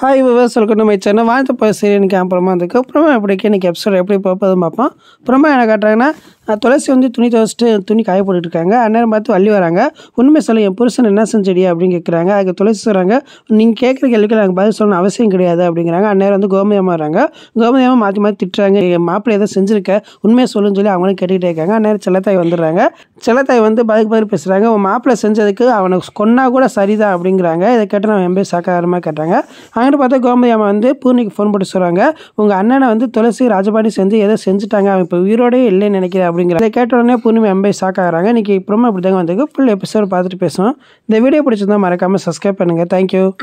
hi விவசாய சொல்லிட்டு நம்ம சேனல் வாழ்த்து போய் எனக்கு அப்புறமா இருக்குது அப்புறமா எப்படிக்கு எனக்கு எபிசோட் எப்படி பார்ப்பதும் பார்ப்போம் அப்புறமா என்ன கேட்டாங்கன்னா துளசி வந்து துணி துவச்சிட்டு துணி காய இருக்காங்க அந்நேரம் பார்த்து வள்ளி வராங்க உண்மை சொல்ல என் புருஷன் என்ன செஞ்சடி அப்படின்னு கேட்குறாங்க அதுக்கு துளசி சொல்கிறாங்க நீங்கள் கேட்குற கேள்விக்கு நாங்கள் பதில் சொல்லணும் அவசியம் கிடையாது அப்படிங்கிறாங்க அந்நேரம் வந்து கோமயமாக வராங்க கோமயமாக மாற்றி மாற்றி திட்டுறாங்க என் மாப்பிள்ளை எதை செஞ்சுருக்க உண்மையை சொல்லுன்னு சொல்லி அவங்களும் கேட்டுக்கிட்டே இருக்காங்க அந்நேரம் செல்லத்தாய் வந்துடுறாங்க செல்லத்தாய் வந்து பதில் பதில் பேசுகிறாங்க உன் மாப்பிள்ளை செஞ்சதுக்கு அவனை கொன்னா கூட சரிதான் அப்படிங்கிறாங்க இதை கேட்டு நான் எம்பே சாக்காரமாக கேட்டாங்க அங்கே பார்த்தா கோமதி அம்மா வந்து பூர்ணிக்கு ஃபோன் போட்டு சொல்கிறாங்க உங்கள் அண்ணனை வந்து துளசி ராஜபாடி செஞ்சு ஏதோ செஞ்சுட்டாங்க அவன் இப்போ உயிரோடே இல்லைன்னு நினைக்கிறேன் அப்படிங்கிற அதை கேட்ட உடனே பூர்ணிமை அம்பை ஷாக் ஆகிறாங்க இன்றைக்கி இப்போ அப்படி தாங்க வந்து ஃபுல் எபிசோட் பார்த்துட்டு பேசுவோம் இந்த வீடியோ பிடிச்சிருந்தா மறக்காமல் சப்ஸ்கிரைப் பண்ணுங்கள் தேங்க்யூ